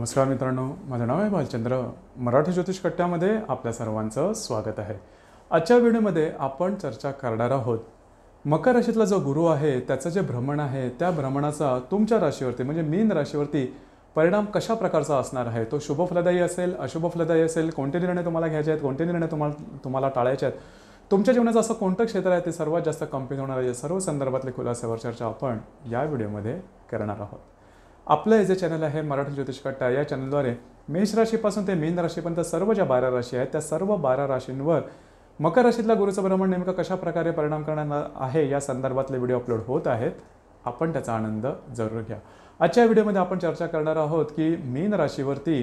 नमस्कार मित्रांनो माझं नाव आहे भालचंद्र मराठी ज्योतिष कट्ट्यामध्ये आपल्या सर्वांचं स्वागत आहे आजच्या व्हिडिओमध्ये आपण चर्चा करणार आहोत मकर राशीतला जो गुरु आहे त्याचं जे भ्रमण आहे त्या भ्रमणाचा तुमच्या राशीवरती म्हणजे मीन राशीवरती परिणाम कशा प्रकारचा असणार आहे तो शुभफलदायी असेल अशुभफलदायी असेल कोणते निर्णय तुम्हाला घ्यायचे आहेत कोणते निर्णय तुम्हाला तुम्हाला टाळायचे आहेत तुमच्या जीवनाचं असं कोणतं क्षेत्र आहे ते सर्वात जास्त कंपनी होणार आहे सर्व संदर्भातले खुलासेवर चर्चा आपण या व्हिडिओमध्ये करणार आहोत आपलं हे जे चॅनल आहे मराठी ज्योतिष कट्टा या चॅनलद्वारे मेष राशीपासून ते मीन राशीपर्यंत सर्व ज्या बारा राशी आहेत त्या सर्व बारा राशींवर मकर राशीतला गुरुचं भ्रमण नेमकं कशाप्रकारे परिणाम करणार आहे या संदर्भातले व्हिडिओ अपलोड होत आहेत आपण त्याचा आनंद जरूर घ्या आजच्या व्हिडिओमध्ये आपण चर्चा करणार आहोत की मीन राशीवरती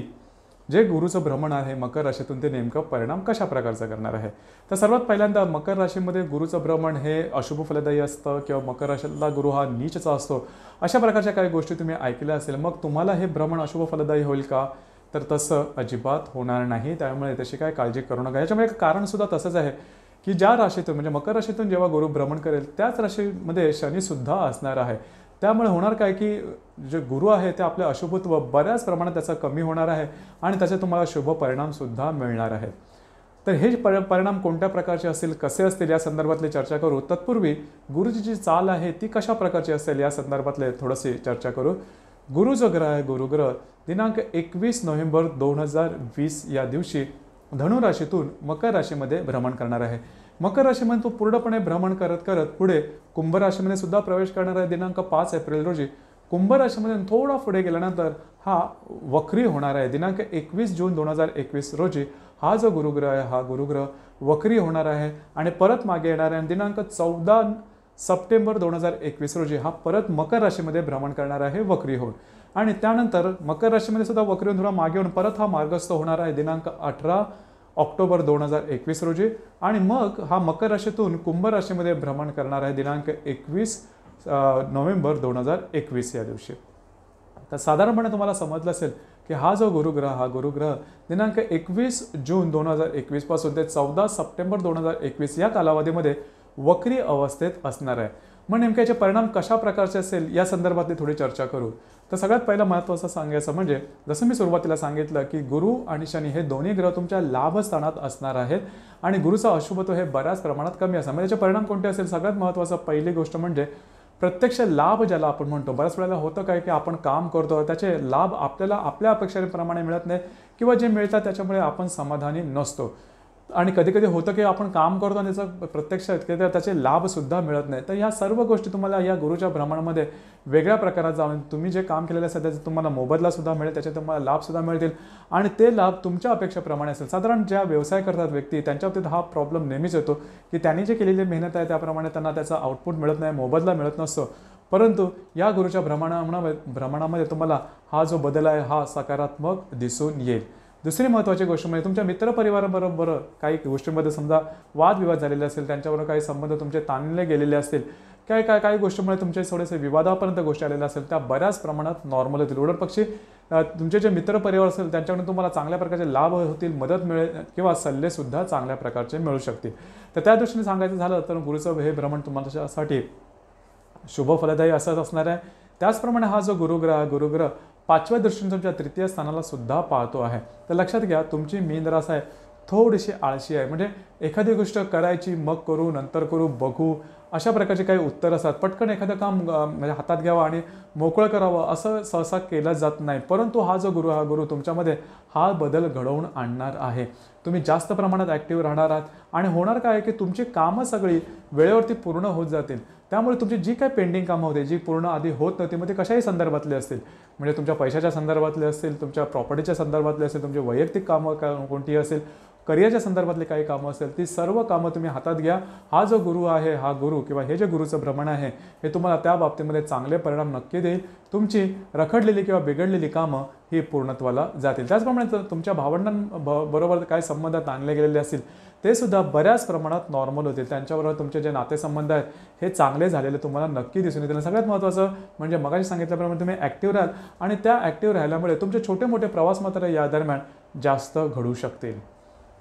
जे गुरुचं भ्रमण आहे मकर राशीतून ते नेमकं परिणाम कशा प्रकारचा करणार आहे तर सर्वात पहिल्यांदा मकर राशीमध्ये गुरुचं भ्रमण हे अशुभ फलदायी असतं किंवा मकर राशीला गुरु हा नीचचा असतो अशा प्रकारच्या काही गोष्टी तुम्ही ऐकल्या असेल मग तुम्हाला हे भ्रमण अशुभ फलदायी होईल का तर तसं अजिबात होणार नाही त्यामुळे त्याची काय काळजी करू नका याच्यामुळे एक कारणसुद्धा तसंच आहे की ज्या राशीतून म्हणजे मकर राशीतून जेव्हा गुरु भ्रमण करेल त्याच राशीमध्ये शनीसुद्धा असणार आहे त्यामुळे होणार काय की जे गुरु आहे ते आपले अशुभत्व बऱ्याच प्रमाणात त्याचा कमी होणार आहे आणि त्याचे तुम्हाला शुभ परिणामसुद्धा मिळणार आहेत तर हे पर परिणाम कोणत्या प्रकारचे असतील कसे असतील या संदर्भातली चर्चा करू तत्पूर्वी गुरुची जी चाल आहे ती कशा प्रकारची असेल या संदर्भातले थोडीशी चर्चा करू गुरु जो ग्रह आहे गुरुग्रह दिनांक एकवीस नोव्हेंबर दोन हजार वीस या दिवशी धनुराशीतून मकर राशीमध्ये भ्रमण करणार आहे मकर राशीमध्ये तो पूर्णपणे भ्रमण करत करत पुढे कुंभ राशीमध्ये सुद्धा प्रवेश करणार आहे दिनांक पाच एप्रिल रोजी कुंभ राशीमध्ये थोडा पुढे गेल्यानंतर हा वक्री होणार आहे दिनांक एकवीस जून दोन हजार एकवीस रोजी हा जो गुरुग्रह आहे हा गुरुग्रह वक्री होणार आहे आणि परत मागे येणार आहे दिनांक चौदा सप्टेंबर दोन हजार एकवीस रोजी हा परत मकर राशीमध्ये भ्रमण करणार आहे वक्री होऊन आणि त्यानंतर मकर राशीमध्ये सुद्धा वक्री होऊन थोडा मागे होऊन परत हा मार्गस्थ होणार आहे दिनांक अठरा ऑक्टोबर दोन हजार एकवीस रोजी आणि मग हा मकर राशीतून कुंभ राशीमध्ये भ्रमण करणार आहे दिनांक एकवीस नोव्हेंबर दोन हजार एकवीस या दिवशी तर साधारणपणे तुम्हाला समजलं असेल की हा जो गुरुग्रह हा गुरुग्रह दिनांक एकवीस जून दोन हजार एकवीसपासून ते चौदा सप्टेंबर दोन हजार एकवीस या कालावधीमध्ये वक्री अवस्थेत असणार आहे मग नेमके याचे परिणाम कशा प्रकारचे असेल या संदर्भातली थोडी चर्चा करू तर सगळ्यात पहिलं महत्त्वाचं सांगायचं म्हणजे जसं मी सुरुवातीला सांगितलं की गुरु आणि शनी हे दोन्ही ग्रह तुमच्या लाभस्थानात असणार आहेत आणि गुरुचा अशुभत्व हे बऱ्याच प्रमाणात कमी असणार म्हणजे त्याचे परिणाम कोणते असेल सगळ्यात महत्त्वाचं पहिली गोष्ट म्हणजे प्रत्यक्ष लाभ ज्याला आपण म्हणतो बऱ्याच वेळेला होतं काय की आपण काम करतो त्याचे लाभ आपल्याला आपल्या अपेक्षेप्रमाणे मिळत नाही किंवा जे मिळतात त्याच्यामुळे आपण समाधानी नसतो आणि कधी कधी होतं की आपण काम करतो आणि त्याचं प्रत्यक्ष त्याचे लाभसुद्धा मिळत नाही तर ह्या सर्व गोष्टी तुम्हाला या गुरुच्या भ्रमणामध्ये वेगळ्या प्रकारात जाऊन तुम्ही जे काम केलेलं असेल त्याचा तुम्हाला मोबदलासुद्धा मिळेल त्याचे तुम्हाला लाभसुद्धा मिळतील आणि ते लाभ तुमच्या अपेक्षेप्रमाणे असेल साधारण ज्या व्यवसाय करतात व्यक्ती त्यांच्या बाबतीत हा प्रॉब्लेम नेहमीच येतो की त्यांनी जे केलेली मेहनत आहे त्याप्रमाणे त्यांना त्याचा आउटपुट मिळत नाही मोबदला मिळत नसतो परंतु या गुरुच्या भ्रमणा भ्रमणामध्ये तुम्हाला हा जो बदल आहे हा सकारात्मक दिसून येईल दुसरी महत्त्वाची गोष्ट म्हणजे तुमच्या मित्रपरिवाराबरोबर काही गोष्टींमध्ये समजा वादविवाद झालेले असेल त्यांच्याबरोबर काही संबंध तुमचे ताणले गेलेले असतील काय काय काही गोष्टीमुळे तुमचे थोडेसे विवादापर्यंत गोष्टी आलेल्या असेल त्या बऱ्याच प्रमाणात नॉर्मल होतील उलट पक्षी तुमचे जे मित्रपरिवार असेल त्यांच्याकडून तुम्हाला चांगल्या प्रकारचे लाभ होतील मदत मिळेल किंवा सल्लेसुद्धा चांगल्या प्रकारचे मिळू शकतील तर त्या दृष्टीने सांगायचं झालं तर गुरुचं हे भ्रमण तुम्हाला शुभ फलदायी असंच असणार आहे त्याचप्रमाणे हा जो गुरुग्रह गुरुग्रह पाचव्या दृष्टीने तुमच्या तृतीय स्थानाला सुद्धा पाहतो आहे तर लक्षात घ्या तुमची मेन रास आहे थोडीशी आळशी आहे म्हणजे एखादी गोष्ट करायची मग करू नंतर करू बघू अशा प्रकारचे काही उत्तर असतात पटकन एखादं काम म्हणजे हातात घ्यावं आणि मोकळं करावं असं सहसा केलं जात नाही परंतु हा जो गुरु हा गुरु तुमच्यामध्ये हा बदल घडवून आणणार आहे तुम्ही जास्त प्रमाणात ॲक्टिव्ह राहणार आहात आणि होणार काय की तुमची कामं सगळी वेळेवरती पूर्ण होत जातील त्यामुळे तुमची जी काही पेंडिंग कामं होते जी पूर्ण आधी होत नव्हती मग ते कशाही संदर्भातले असतील म्हणजे तुमच्या पैशाच्या संदर्भातले असतील तुमच्या प्रॉपर्टीच्या संदर्भातले असतील तुमची वैयक्तिक कामं कोणती असेल करिअरच्या संदर्भातले काही कामं असेल ती सर्व कामं तुम्ही हातात घ्या हा जो गुरु आहे हा गुरु किंवा हे जे गुरुचं भ्रमण आहे हे तुम्हाला त्या बाबतीमध्ये चांगले परिणाम नक्की देईल तुमची रखडलेली किंवा बिघडलेली कामं ही पूर्णत्वाला जातील त्याचप्रमाणे तुमच्या भावंडां ब बरोबर काय संबंध आणले गेलेले असतील ते सुद्धा बऱ्याच प्रमाणात नॉर्मल होतील त्यांच्याबरोबर तुमचे जे नातेसंबंध आहेत हे चांगले झालेले तुम्हाला नक्की दिसून येतील सगळ्यात महत्त्वाचं म्हणजे मगाशी सांगितल्याप्रमाणे तुम्ही ॲक्टिव्ह राहाल आणि त्या ॲक्टिव्ह राहिल्यामुळे तुमचे छोटे मोठे प्रवास मात्र या दरम्यान जास्त घडू शकतील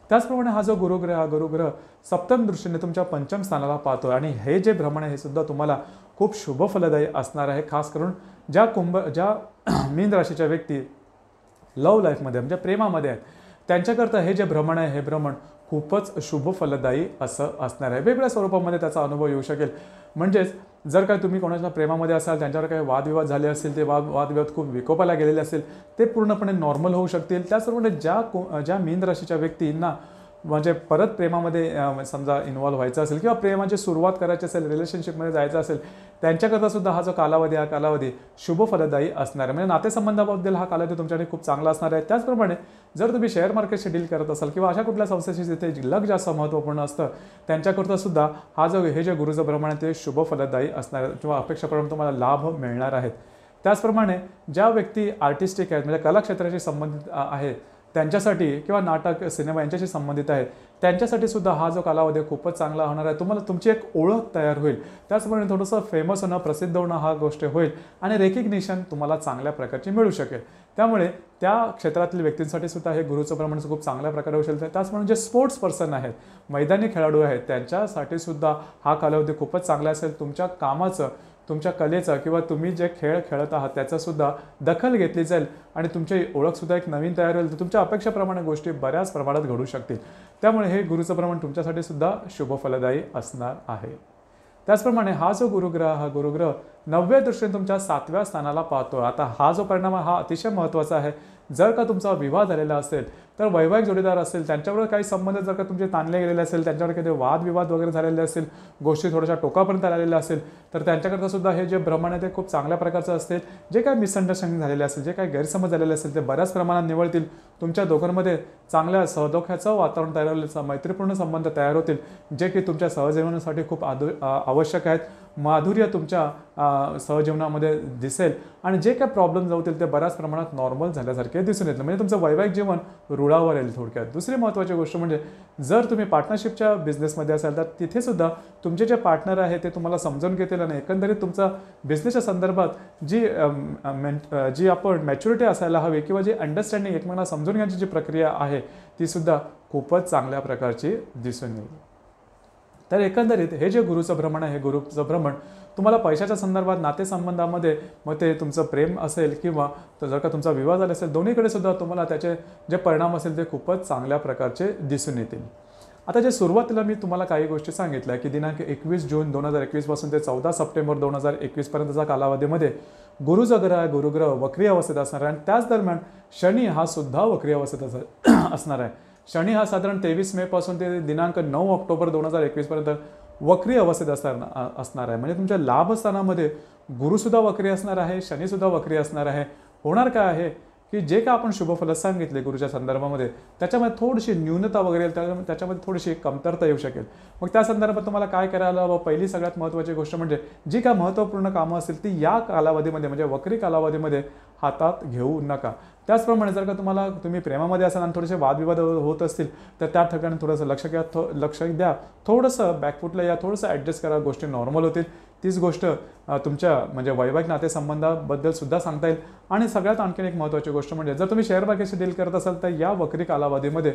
त्याचप्रमाणे हा जो गुरुग्रह हा गुरुग्रह सप्तम दृष्टीने तुमच्या पंचम स्थानाला पाहतो आणि हे जे भ्रमण आहे हे सुद्धा तुम्हाला खूप शुभ फलदायी असणार आहे खास करून ज्या कुंभ ज्या मीन राशीच्या व्यक्ती लव लाईफमध्ये म्हणजे प्रेमामध्ये आहेत त्यांच्याकरता हे जे भ्रमण आहे हे भ्रमण खूपच फलदायी असं असणार आहे वेगळ्या स्वरूपामध्ये त्याचा अनुभव येऊ शकेल म्हणजेच जर काय तुम्ही कोणाच्या प्रेमामध्ये असाल त्यांच्यावर काही वादविवाद झाले असतील ते वाद वादविवाद खूप विकोपाला गेलेले असेल ते पूर्णपणे नॉर्मल होऊ शकतील त्याचप्रमाणे म्हणजे ज्या को ज्या मीन राशीच्या व्यक्तींना म्हणजे परत प्रेमामध्ये समजा इन्वॉल्व्ह व्हायचं असेल किंवा प्रेमाची सुरुवात करायची असेल रिलेशनशिपमध्ये जायचं असेल त्यांच्याकरता सुद्धा हा जो कालावधी हा कालावधी शुभ फलदायी असणार आहे म्हणजे नातेसंबंधाबद्दल हा कालावधी तुमच्याकडे खूप चांगला असणार आहे त्याचप्रमाणे जर तुम्ही शेअर मार्केटशी डील करत असाल किंवा अशा कुठल्या संस्थेशी जिथे लग जास्त महत्त्वपूर्ण असतं त्यांच्याकरता सुद्धा हा जो हे जे गुरुजप्रमाणे आहे ते शुभ फलदायी असणार आहे किंवा अपेक्षाप्रमाणे तुम्हाला लाभ मिळणार आहेत त्याचप्रमाणे ज्या व्यक्ती आर्टिस्टिक आहेत म्हणजे कलाक्षेत्राशी संबंधित आहेत त्यांच्यासाठी किंवा नाटक सिनेमा यांच्याशी संबंधित आहेत त्यांच्यासाठी सुद्धा हा जो कालावधी खूपच चांगला होणार आहे तुम्हाला तुमची एक ओळख तयार होईल त्याचप्रमाणे थोडंसं फेमस होणं प्रसिद्ध होणं हा गोष्ट होईल आणि रेकग्निशन तुम्हाला चांगल्या प्रकारची मिळू शकेल त्यामुळे त्या क्षेत्रातील व्यक्तींसाठी सुद्धा हे गुरुचं प्रमाण खूप चांगल्या प्रकारे होऊ शकेल त्याचप्रमाणे जे स्पोर्ट्स पर्सन आहेत मैदानी खेळाडू आहेत त्यांच्यासाठी सुद्धा हा कालावधी खूपच चांगला असेल तुमच्या कामाचं तुमच्या कलेचा किंवा तुम्ही जे खेळ खेळत आहात त्याचासुद्धा दखल घेतली जाईल आणि तुमची ओळखसुद्धा एक नवीन तयार होईल तर तुमच्या अपेक्षाप्रमाणे गोष्टी बऱ्याच प्रमाणात घडू शकतील त्यामुळे हे गुरुचं प्रमाण तुमच्यासाठी सुद्धा शुभफलदायी असणार आहे त्याचप्रमाणे हा जो गुरुग्रह हा गुरुग्रह नवव्या दृष्टीने तुमच्या सातव्या स्थानाला पाहतो आता हा जो परिणाम हा अतिशय महत्त्वाचा आहे जर का तुमचा विवाह झालेला असेल तर वैवाहिक जोडीदार असेल त्यांच्यावर काही संबंध जर का तुमचे ताणले गेलेले असेल त्यांच्यावर काही वादविवाद वगैरे झालेले असेल गोष्टी थोड्याशा टोकापर्यंत आलेल्या असेल तर त्यांच्याकरता सुद्धा हे जे भ्रमण आहे ते खूप चांगल्या प्रकारचं असतील जे काही मिसअंडरस्टँडिंग झालेले असेल जे काही गैरसमज झालेले असेल ते बऱ्याच प्रमाणात निवळतील तुमच्या दोघांमध्ये चांगल्या सहदोख्याचं वातावरण तयार होईल मैत्रीपूर्ण संबंध तयार होतील जे की तुमच्या सहजीवनासाठी खूप आदु आवश्यक आहेत माधुर्य तुमच्या सहजीवनामध्ये दिसेल आणि जे काही प्रॉब्लेम जाऊतील ते बऱ्याच प्रमाणात नॉर्मल झाल्यासारखे दिसून येतील म्हणजे तुमचं वैवाहिक जीवन रुळावर येईल थोडक्यात दुसरी महत्त्वाची गोष्ट म्हणजे जर तुम्ही पार्टनरशिपच्या बिझनेसमध्ये असाल तर तिथेसुद्धा तुमचे जे पार्टनर आहे ते तुम्हाला समजून घेतील आणि एकंदरीत तुमचा बिझनेसच्या संदर्भात जी जी आपण मॅच्युरिटी असायला हवी किंवा जी अंडरस्टँडिंग एकमेकांना समजून घेण्याची जी प्रक्रिया आहे तीसुद्धा खूपच चांगल्या प्रकारची दिसून येईल तर एकंदरीत हे जे गुरुचं भ्रमण आहे हे गुरुचं भ्रमण तुम्हाला पैशाच्या संदर्भात नातेसंबंधामध्ये मग ते तुमचं प्रेम असेल किंवा जर का तुमचा विवाह झाला असेल दोन्हीकडे सुद्धा तुम्हाला त्याचे जे परिणाम असेल ते खूपच चांगल्या प्रकारचे दिसून येतील आता जे सुरुवातीला मी तुम्हाला काही गोष्टी सांगितल्या की दिनांक एकवीस जून दोन हजार एकवीसपासून ते चौदा सप्टेंबर दोन हजार एकवीसपर्यंतच्या कालावधीमध्ये गुरुचा ग्रह गुरुग्रह वक्री अवस्थेत असणार आहे आणि त्याच दरम्यान शनी हा सुद्धा वक्री अवस्थेत असणार आहे शनी हा साधारण तेवीस मे पासून ते दिनांक नऊ ऑक्टोबर दोन हजार पर्यंत वक्री अवस्थेत असणार असणार आहे म्हणजे तुमच्या लाभस्थानामध्ये गुरुसुद्धा वक्री असणार आहे शनीसुद्धा वक्री असणार आहे होणार काय आहे की जे काय आपण शुभफल सांगितले गुरुच्या संदर्भामध्ये त्याच्यामध्ये थोडीशी न्यूनता वगैरे त्याच्यामध्ये थोडीशी कमतरता येऊ शकेल मग त्या संदर्भात तुम्हाला काय करायला हवं पहिली सगळ्यात महत्त्वाची गोष्ट म्हणजे जी काय महत्त्वपूर्ण कामं असतील ती या कालावधीमध्ये म्हणजे वक्री कालावधीमध्ये हातात घेऊ नका त्याचप्रमाणे जर का तुम्हाला तुम्ही प्रेमामध्ये असाल आणि थोडेसे वादविवाद होत असतील तर त्या ठिकाणी थोडंसं लक्ष घ्या थो लक्ष द्या थोडंसं बॅकफुटला या थोडंसं ॲडजस्ट करा गोष्टी नॉर्मल होतील तीच गोष्ट तुमच्या म्हणजे वैवाहिक नातेसंबंधाबद्दल सुद्धा सांगता येईल आणि सगळ्यात आणखीन एक महत्त्वाची गोष्ट म्हणजे जर तुम्ही शेअर मार्केटशी डील करत असाल तर या वक्री कालावधीमध्ये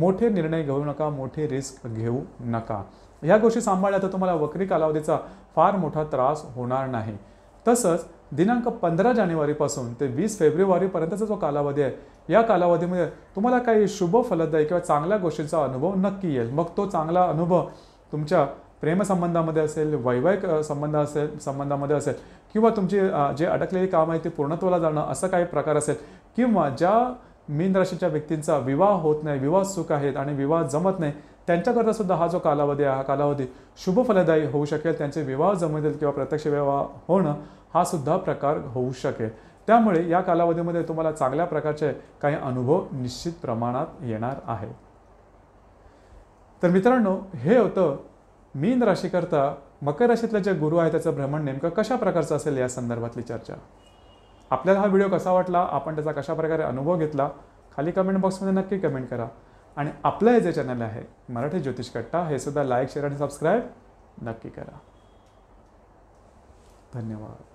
मोठे निर्णय घेऊ नका मोठे रिस्क घेऊ नका ह्या गोष्टी सांभाळल्या तर तुम्हाला वक्री कालावधीचा फार मोठा त्रास होणार नाही तसंच दिनांक पंधरा जानेवारीपासून ते वीस फेब्रुवारीपर्यंतचा जो कालावधी आहे या कालावधीमध्ये तुम्हाला काही शुभ फलदायी किंवा चांगल्या गोष्टीचा अनुभव नक्की येईल मग तो चांगला अनुभव तुमच्या प्रेमसंबंधामध्ये असेल वैवाहिक संबंध असेल संबंधामध्ये असेल किंवा तुमची जे अडकलेले काम आहे ते पूर्णत्वाला जाणं असं काही प्रकार असेल किंवा ज्या मीन राशीच्या व्यक्तींचा विवाह होत नाही विवाह सुख आहेत आणि विवाह जमत नाही त्यांच्याकरता सुद्धा हा जो कालावधी आहे हा कालावधी शुभ फलदायी होऊ शकेल त्यांचे विवाह जमतील किंवा प्रत्यक्ष विवाह होणं हा सुद्धा प्रकार होऊ शकेल त्यामुळे या कालावधीमध्ये तुम्हाला चांगल्या प्रकारचे काही अनुभव निश्चित प्रमाणात येणार आहे तर मित्रांनो हे होतं मीन राशीकरता मकर राशीतलं जे गुरु आहे त्याचं भ्रमण नेमकं कशा प्रकारचं असेल या संदर्भातली चर्चा आपल्याला हा व्हिडिओ कसा वाटला आपण त्याचा कशा प्रकारे अनुभव घेतला खाली कमेंट बॉक्समध्ये नक्की कमेंट करा आणि आपलं हे जे चॅनल आहे मराठी ज्योतिष कट्टा हे सुद्धा लाईक शेअर आणि सबस्क्राईब नक्की करा धन्यवाद